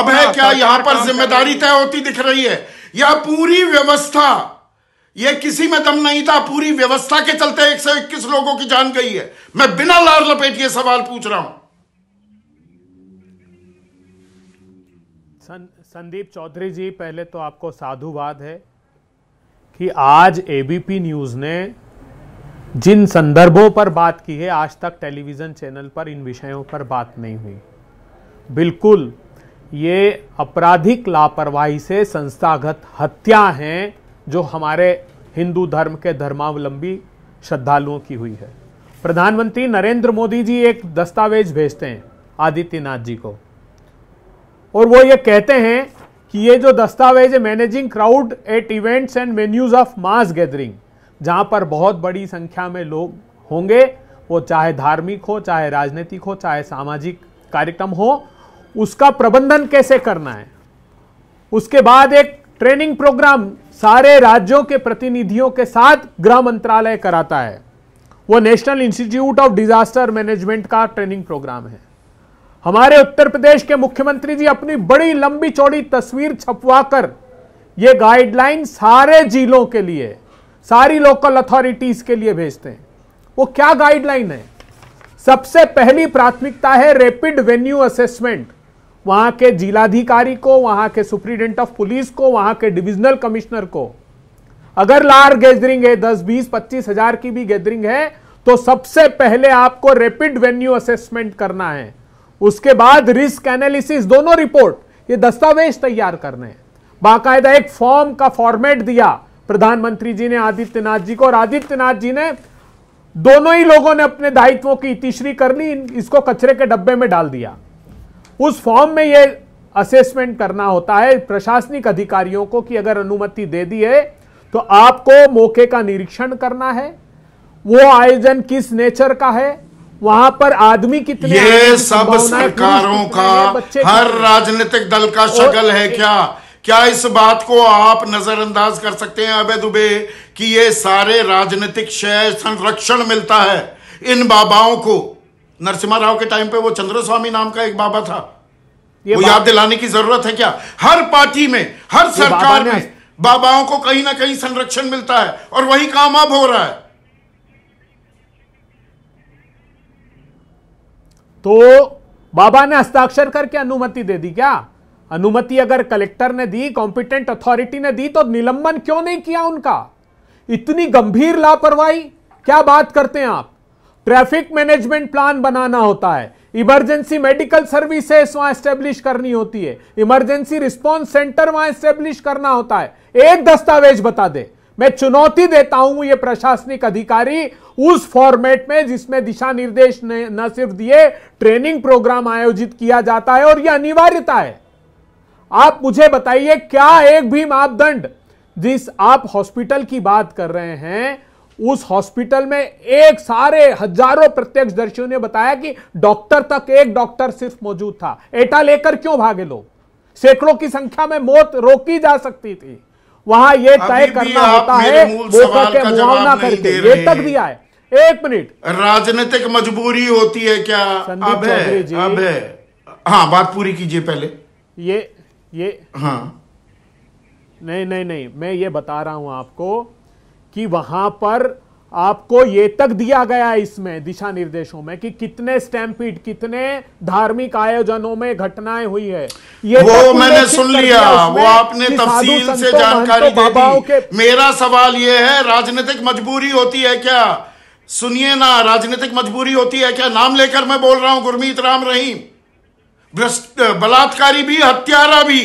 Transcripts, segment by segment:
अब है हाँ, क्या यहां पर जिम्मेदारी तय होती दिख रही है यह पूरी व्यवस्था यह किसी में दम नहीं था पूरी व्यवस्था के चलते एक सौ इक्कीस लोगों की जान गई है मैं बिना लार लपेट ये सवाल पूछ रहा हूं संदीप चौधरी जी पहले तो आपको साधुवाद है कि आज एबीपी न्यूज ने जिन संदर्भों पर बात की है आज तक टेलीविजन चैनल पर इन विषयों पर बात नहीं हुई बिल्कुल ये आपराधिक लापरवाही से संस्थागत हत्या हैं जो हमारे हिंदू धर्म के धर्मावलंबी श्रद्धालुओं की हुई है प्रधानमंत्री नरेंद्र मोदी जी एक दस्तावेज भेजते हैं आदित्यनाथ जी को और वो ये कहते हैं कि ये जो दस्तावेज है managing crowd at events and venues of mass gathering जहां पर बहुत बड़ी संख्या में लोग होंगे वो चाहे धार्मिक हो चाहे राजनीतिक हो चाहे सामाजिक कार्यक्रम हो उसका प्रबंधन कैसे करना है उसके बाद एक ट्रेनिंग प्रोग्राम सारे राज्यों के प्रतिनिधियों के साथ गृह मंत्रालय कराता है वो national institute of disaster management का ट्रेनिंग प्रोग्राम है हमारे उत्तर प्रदेश के मुख्यमंत्री जी अपनी बड़ी लंबी चौड़ी तस्वीर छपवा कर ये गाइडलाइन सारे जिलों के लिए सारी लोकल अथॉरिटीज के लिए भेजते हैं वो क्या गाइडलाइन है सबसे पहली प्राथमिकता है रैपिड वेन्यू असेसमेंट वहां के जिलाधिकारी को वहां के सुप्रिटेंडेंट ऑफ पुलिस को वहां के डिविजनल कमिश्नर को अगर लार्ज गैदरिंग है दस बीस पच्चीस हजार की भी गैदरिंग है तो सबसे पहले आपको रैपिड वेन्यू असेसमेंट करना है उसके बाद रिस्क एनालिसिस दोनों रिपोर्ट ये दस्तावेज तैयार करने हैं बाकायदा एक फॉर्म का फॉर्मेट दिया प्रधानमंत्री जी ने आदित्यनाथ जी को और आदित्यनाथ जी ने दोनों ही लोगों ने अपने दायित्वों की तीसरी कर ली इसको कचरे के डब्बे में डाल दिया उस फॉर्म में यह असेसमेंट करना होता है प्रशासनिक अधिकारियों को कि अगर अनुमति दे दी है तो आपको मौके का निरीक्षण करना है वो आयोजन किस नेचर का है वहां पर आदमी कितने ये सब सरकारों का हर राजनीतिक दल का शगल है क्या क्या इस बात को आप नजरअंदाज कर सकते हैं अबे दुबे कि ये सारे राजनीतिक संरक्षण मिलता है इन बाबाओं को नरसिम्हा राव के टाइम पे वो चंद्रस्वामी नाम का एक बाबा था ये वो याद दिलाने की जरूरत है क्या हर पार्टी में हर सरकार में बाबाओं को कहीं ना कहीं संरक्षण मिलता है और वही काम अब हो रहा है तो बाबा ने हस्ताक्षर करके अनुमति दे दी क्या अनुमति अगर कलेक्टर ने दी कॉम्पिटेंट अथॉरिटी ने दी तो निलंबन क्यों नहीं किया उनका इतनी गंभीर लापरवाही क्या बात करते हैं आप ट्रैफिक मैनेजमेंट प्लान बनाना होता है इमरजेंसी मेडिकल सर्विसेस वहां एस्टेब्लिश करनी होती है इमरजेंसी रिस्पांस सेंटर वहां स्टेब्लिश करना होता है एक दस्तावेज बता दे मैं चुनौती देता हूं ये प्रशासनिक अधिकारी उस फॉर्मेट में जिसमें दिशा निर्देश ने न सिर्फ दिए ट्रेनिंग प्रोग्राम आयोजित किया जाता है और यह अनिवार्यता है आप मुझे बताइए क्या एक भी मापदंड जिस आप हॉस्पिटल की बात कर रहे हैं उस हॉस्पिटल में एक सारे हजारों प्रत्यक्ष दर्शियों ने बताया कि डॉक्टर तक एक डॉक्टर सिर्फ मौजूद था एटा लेकर क्यों भागे लोग सैकड़ों की संख्या में मौत रोकी जा सकती थी वहां यह तय करना होता है मौका के मुआवना करके ये तक दिया है एक मिनट राजनीतिक मजबूरी होती है क्या अब जी अब है हाँ बात पूरी कीजिए पहले ये ये हाँ नहीं नहीं नहीं मैं ये बता रहा हूं आपको कि वहां पर आपको ये तक दिया गया है इसमें दिशा निर्देशों में कि कितने स्टैम्पीड कितने धार्मिक आयोजनों में घटनाएं हुई है ये वो मैंने सुन लिया वो आपने तफसील से जानकारी दे दी मेरा सवाल ये है राजनीतिक मजबूरी होती है क्या सुनिए ना राजनीतिक मजबूरी होती है क्या नाम लेकर मैं बोल रहा हूं गुरमीत राम रहीम भ्रष्ट बलात्कारी भी हत्यारा भी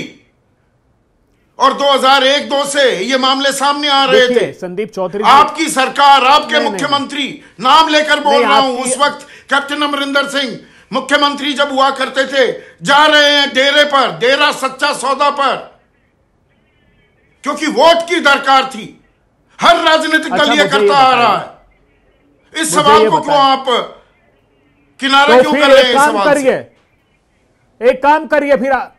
और 2001 दो से ये मामले सामने आ रहे थे संदीप चौधरी आपकी सरकार आपके मुख्यमंत्री नाम लेकर बोल रहा हूं उस वक्त कैप्टन अमरिंदर सिंह मुख्यमंत्री जब हुआ करते थे जा रहे हैं डेरे पर डेरा सच्चा सौदा पर क्योंकि वोट की दरकार थी हर राजनीतिक अच्छा, दल ये करता आ रहा है इस सवाल को क्यों आप किनारा तो क्यों कर रहे हैं सवाल एक काम करिए फिर आप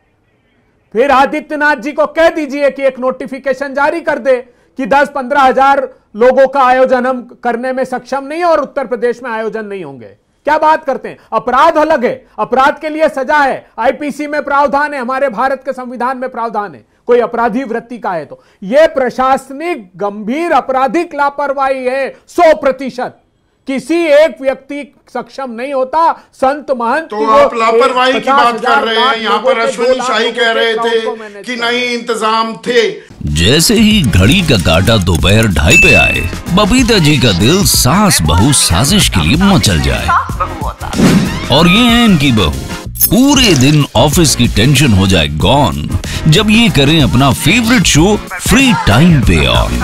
फिर आदित्यनाथ जी को कह दीजिए कि एक नोटिफिकेशन जारी कर दे कि 10-15 हजार लोगों का आयोजन हम करने में सक्षम नहीं है और उत्तर प्रदेश में आयोजन नहीं होंगे क्या बात करते हैं अपराध अलग है अपराध के लिए सजा है आईपीसी में प्रावधान है हमारे भारत के संविधान में प्रावधान है कोई अपराधी वृत्ति का है तो यह प्रशासनिक गंभीर आपराधिक लापरवाही है सौ प्रतिशत किसी एक व्यक्ति सक्षम नहीं होता संत महंत तो आप लापरवाही की बात कर रहे हैं यहाँ पर अश्विनी शाही कह रहे थे कि नहीं इंतजाम थे जैसे ही घड़ी का काटा दोपहर ढाई पे आए बबीता जी का दिल सास बहु साजिश के लिए मचल जाए और ये है इनकी बहू पूरे दिन ऑफिस की टेंशन हो जाए गॉन जब ये करें अपना फेवरेट शो फ्री टाइम पे ऑन